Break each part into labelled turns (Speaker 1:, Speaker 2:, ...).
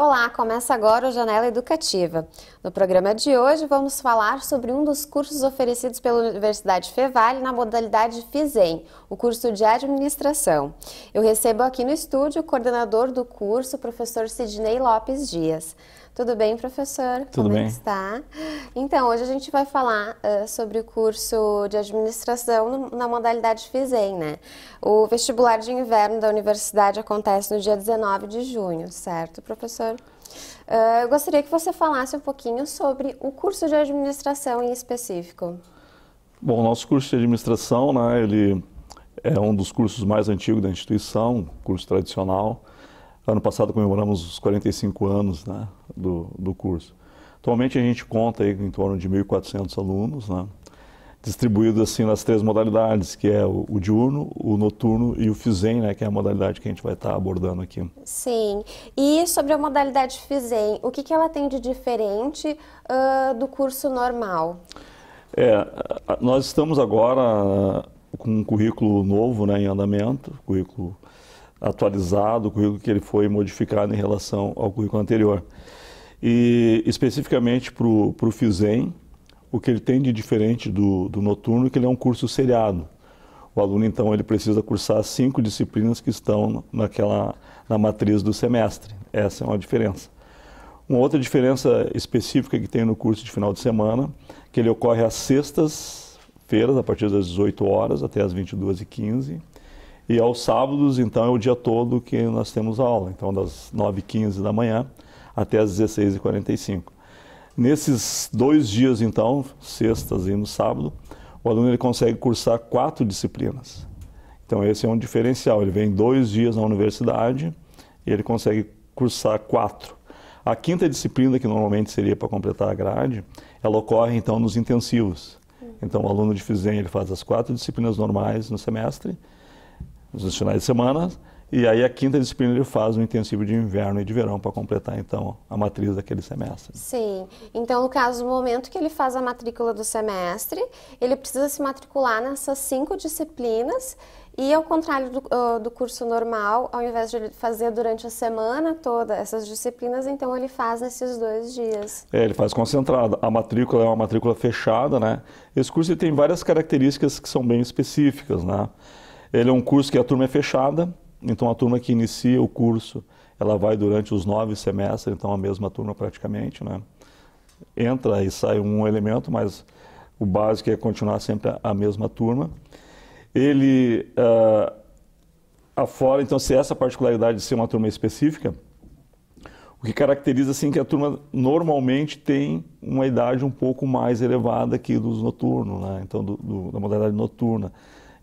Speaker 1: Olá, começa agora o Janela Educativa. No programa de hoje vamos falar sobre um dos cursos oferecidos pela Universidade Fevale na modalidade FISEM, o curso de administração. Eu recebo aqui no estúdio o coordenador do curso, o professor Sidney Lopes Dias. Tudo bem, professor? Tudo Como bem. está? Então, hoje a gente vai falar uh, sobre o curso de administração na modalidade FISEM, né? O vestibular de inverno da universidade acontece no dia 19 de junho, certo, professor? Uh, eu gostaria que você falasse um pouquinho sobre o curso de administração em específico.
Speaker 2: Bom, nosso curso de administração, né, ele é um dos cursos mais antigos da instituição, curso tradicional, Ano passado comemoramos os 45 anos né, do, do curso. Atualmente a gente conta aí em torno de 1.400 alunos, né, distribuídos assim nas três modalidades, que é o, o, diurno, o noturno e o FISEM, né, que é a modalidade que a gente vai estar tá abordando aqui.
Speaker 1: Sim. E sobre a modalidade FISEM, o que, que ela tem de diferente uh, do curso normal?
Speaker 2: É, nós estamos agora com um currículo novo né, em andamento, currículo atualizado, o currículo que ele foi modificado em relação ao currículo anterior. E especificamente para o FISEM, o que ele tem de diferente do, do noturno é que ele é um curso seriado. O aluno, então, ele precisa cursar cinco disciplinas que estão naquela, na matriz do semestre. Essa é uma diferença. Uma outra diferença específica que tem no curso de final de semana, que ele ocorre às sextas-feiras, a partir das 18 horas até as 22h15, e aos sábados, então, é o dia todo que nós temos aula, então das 9h15 da manhã até as 16h45. Nesses dois dias, então, sextas e no sábado, o aluno ele consegue cursar quatro disciplinas. Então, esse é um diferencial. Ele vem dois dias na universidade e ele consegue cursar quatro. A quinta disciplina, que normalmente seria para completar a grade, ela ocorre, então, nos intensivos. Então, o aluno de Fizen ele faz as quatro disciplinas normais no semestre nos finais de semana. E aí a quinta disciplina ele faz um intensivo de inverno e de verão para completar então a matriz daquele semestre.
Speaker 1: Sim. Então, no caso, no momento que ele faz a matrícula do semestre, ele precisa se matricular nessas cinco disciplinas e ao contrário do, uh, do, curso normal, ao invés de ele fazer durante a semana toda essas disciplinas, então ele faz nesses dois dias.
Speaker 2: É, ele faz concentrado. A matrícula é uma matrícula fechada, né? Esse curso tem várias características que são bem específicas, né? Ele é um curso que a turma é fechada, então a turma que inicia o curso, ela vai durante os nove semestres, então a mesma turma praticamente, né? Entra e sai um elemento, mas o básico é continuar sempre a mesma turma. Ele, uh, afora, então, se essa particularidade de ser uma turma específica, o que caracteriza, assim, que a turma normalmente tem uma idade um pouco mais elevada que dos noturnos, né? Então, do, do, da modalidade noturna.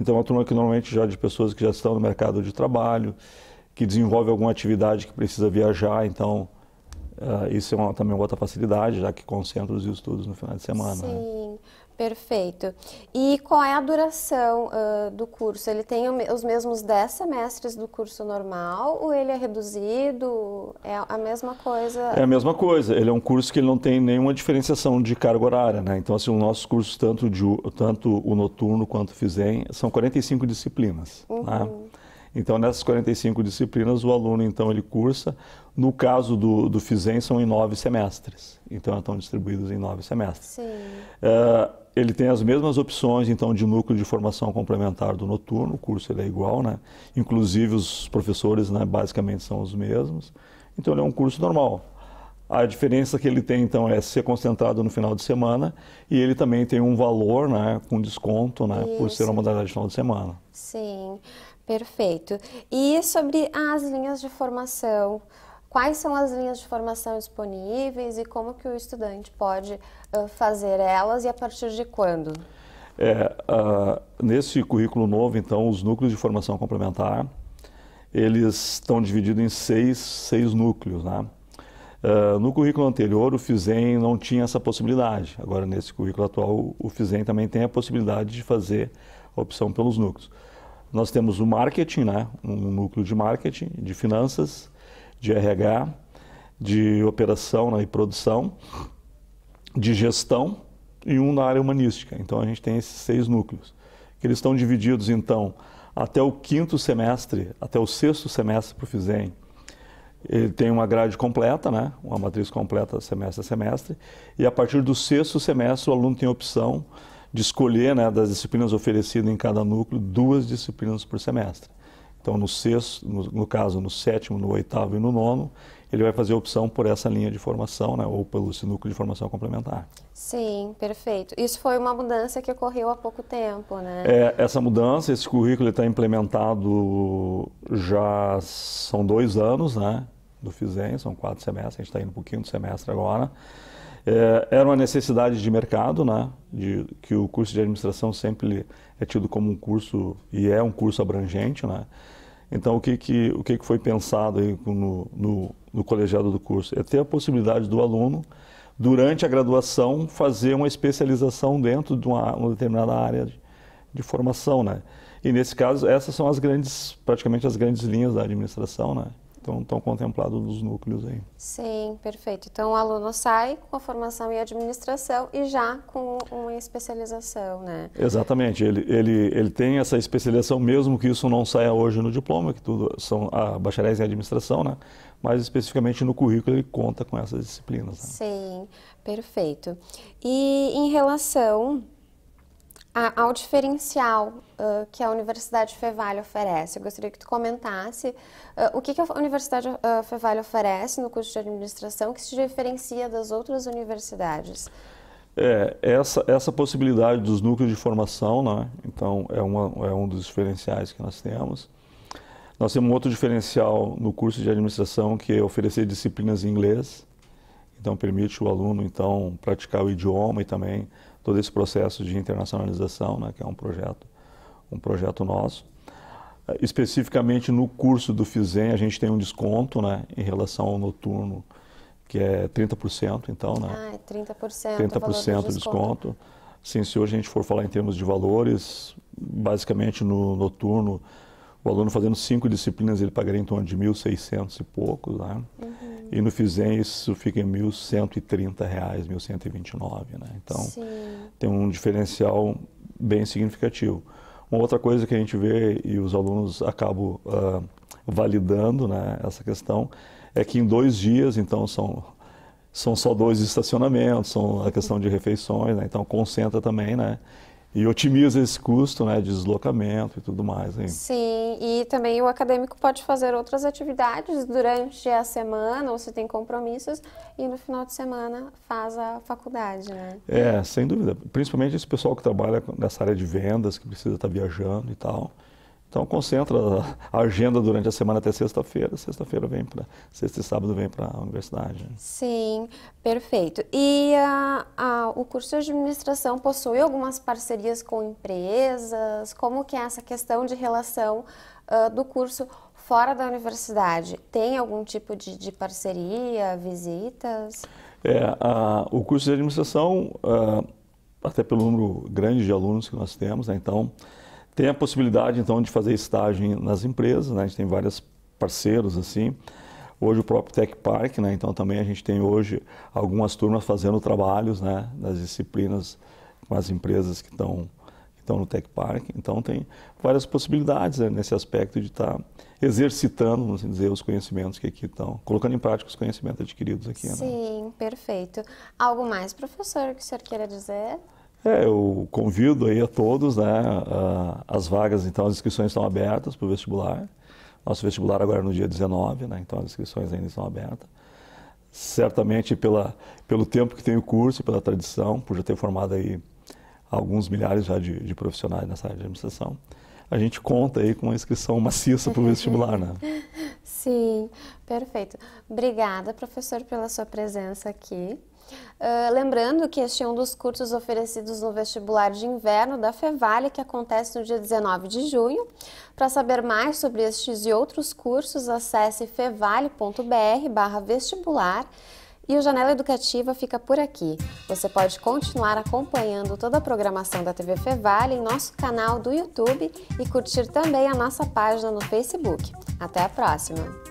Speaker 2: Então, é uma turma que normalmente já de pessoas que já estão no mercado de trabalho, que desenvolve alguma atividade que precisa viajar, então uh, isso é uma, também uma outra facilidade, já que concentra os estudos no final de semana. Né? Sim.
Speaker 1: Né? Perfeito. E qual é a duração uh, do curso? Ele tem os mesmos 10 semestres do curso normal ou ele é reduzido? É a mesma coisa? É a
Speaker 2: mesma coisa. Ele é um curso que não tem nenhuma diferenciação de carga horária. Né? Então, assim, os nossos cursos, tanto, de, tanto o noturno quanto o FISEM, são 45 disciplinas. Uhum. Né? Então, nessas 45 disciplinas, o aluno, então, ele cursa. No caso do, do FISEM, são em nove semestres. Então, estão distribuídos em nove semestres. Sim. Uh, ele tem as mesmas opções, então, de núcleo de formação complementar do noturno, o curso ele é igual, né? Inclusive os professores, né, basicamente são os mesmos. Então, ele é um curso normal. A diferença que ele tem, então, é ser concentrado no final de semana e ele também tem um valor, né, com desconto, né, Isso. por ser uma modalidade de final de semana.
Speaker 1: Sim, perfeito. E sobre as linhas de formação, quais são as linhas de formação disponíveis e como que o estudante pode uh, fazer elas e a partir de quando?
Speaker 2: É, uh, nesse currículo novo, então, os núcleos de formação complementar, eles estão divididos em seis, seis núcleos. Né? Uh, no currículo anterior, o FISEM não tinha essa possibilidade. Agora, nesse currículo atual, o FISEM também tem a possibilidade de fazer a opção pelos núcleos. Nós temos o marketing, né? um núcleo de marketing, de finanças, de RH, de operação né, e produção, de gestão e um na área humanística. Então a gente tem esses seis núcleos, que eles estão divididos então até o quinto semestre, até o sexto semestre para o FISEM. Ele tem uma grade completa, né? uma matriz completa semestre a semestre, e a partir do sexto semestre o aluno tem a opção de escolher né, das disciplinas oferecidas em cada núcleo duas disciplinas por semestre. Então, no sexto, no, no, caso, no sétimo, no oitavo e no nono, ele vai fazer opção por essa linha de formação, né, ou pelo sinuco de formação complementar.
Speaker 1: Sim, perfeito. Isso foi uma mudança que ocorreu há pouco tempo, né? É,
Speaker 2: essa mudança, esse currículo está implementado já são dois anos, né, do FISEM, são quatro semestres, a gente está indo para o quinto semestre agora. É, era uma necessidade de mercado, né? De, que o curso de administração sempre é tido como um curso e é um curso abrangente, né? Então o que que o que que foi pensado aí no, no, no colegiado do curso é ter a possibilidade do aluno durante a graduação fazer uma especialização dentro de uma, uma determinada área de, de, formação, né? E nesse caso essas são as grandes praticamente as grandes linhas da administração, né? estão, estão contemplados nos núcleos aí.
Speaker 1: Sim, perfeito. Então o aluno sai com a formação em administração e já com uma especialização, né?
Speaker 2: Exatamente. Ele, ele, ele tem essa especialização, mesmo que isso não saia hoje no diploma, que tudo são a ah, bacharéis em administração, né? Mas especificamente no currículo ele conta com essas disciplinas.
Speaker 1: Né? Sim, perfeito. E em relação ao diferencial uh, que a Universidade Fevale oferece. Eu gostaria que tu comentasse uh, o que, que, a Universidade uh, Fevale oferece no curso de administração que se diferencia das outras universidades.
Speaker 2: É, essa, essa possibilidade dos núcleos de formação, né? então é, uma, é um dos diferenciais que nós temos. Nós temos um outro diferencial no curso de administração que é oferecer disciplinas em inglês, então permite o aluno então praticar o idioma e também todo esse processo de internacionalização, né, que é um projeto, um projeto nosso. Eh, especificamente no curso do Fisen a gente tem um desconto né, em relação ao noturno, que é 30%, então, né? Ah,
Speaker 1: é 30%. 30% de desconto. desconto.
Speaker 2: Sim, se hoje a gente for falar em termos de valores, basicamente no noturno o aluno fazendo cinco disciplinas, ele pagaria em torno de 1.600 e pouco, né? Uhum. E no FISEM isso fica em R$ 1.130, R$ 1.129, né? Então, Sim. tem um diferencial bem significativo. Uma outra coisa que a gente vê e os alunos acabam uh, validando né, essa questão é que em dois dias, então, são, são só dois estacionamentos, são a questão de refeições, né? Então, concentra também, né? e otimiza esse custo né, de deslocamento e tudo mais. Hein?
Speaker 1: Sim, e também o acadêmico pode fazer outras atividades durante a semana, ou se tem compromissos, e no final de semana faz a faculdade, né?
Speaker 2: É, sem dúvida. Principalmente esse pessoal que trabalha nessa área de vendas, que precisa estar tá viajando e tal. Então concentra a agenda durante a semana até sexta-feira. Sexta-feira vem para sexta e sábado vem para a universidade.
Speaker 1: Sim, perfeito. E a, a, o curso de administração possui algumas parcerias com empresas. Como que é essa questão de relação uh, do curso fora da universidade? Tem algum tipo de, de parceria, visitas?
Speaker 2: É, a, o curso de administração, até pelo número grande de alunos que nós temos, né, então tem a possibilidade, então, de fazer estágio nas empresas, né? a gente tem vários parceiros assim. Hoje o próprio Tech Park, né? então também a gente tem hoje algumas turmas fazendo trabalhos né? nas disciplinas com as empresas que estão estão no Tech Park. Então tem várias possibilidades né, nesse aspecto de estar tá exercitando, vamos dizer, os conhecimentos que aqui estão, colocando em prática os conhecimentos adquiridos aqui. Né?
Speaker 1: Sim, né? perfeito. Algo mais, professor, que o senhor queira dizer?
Speaker 2: É, eu convido aí a todos, né? As vagas, então, as inscrições estão abertas para o vestibular. Nosso vestibular agora é no dia 19, né? Então as inscrições ainda estão abertas. Certamente pela, pelo tempo que tem o curso, pela tradição, por já ter formado aí alguns milhares já de, de profissionais nessa área de administração, a gente conta aí com uma inscrição maciça para o vestibular, né?
Speaker 1: Sim, perfeito. Obrigada, professor, pela sua presença aqui. Uh, lembrando que este é um dos cursos oferecidos no vestibular de inverno da Fevale, que acontece no dia 19 de junho. Para saber mais sobre estes e outros cursos, acesse fevale.br vestibular. E o Janela Educativa fica por aqui. Você pode continuar acompanhando toda a programação da TV Fevale em nosso canal do YouTube e curtir também a nossa página no Facebook. Até a próxima!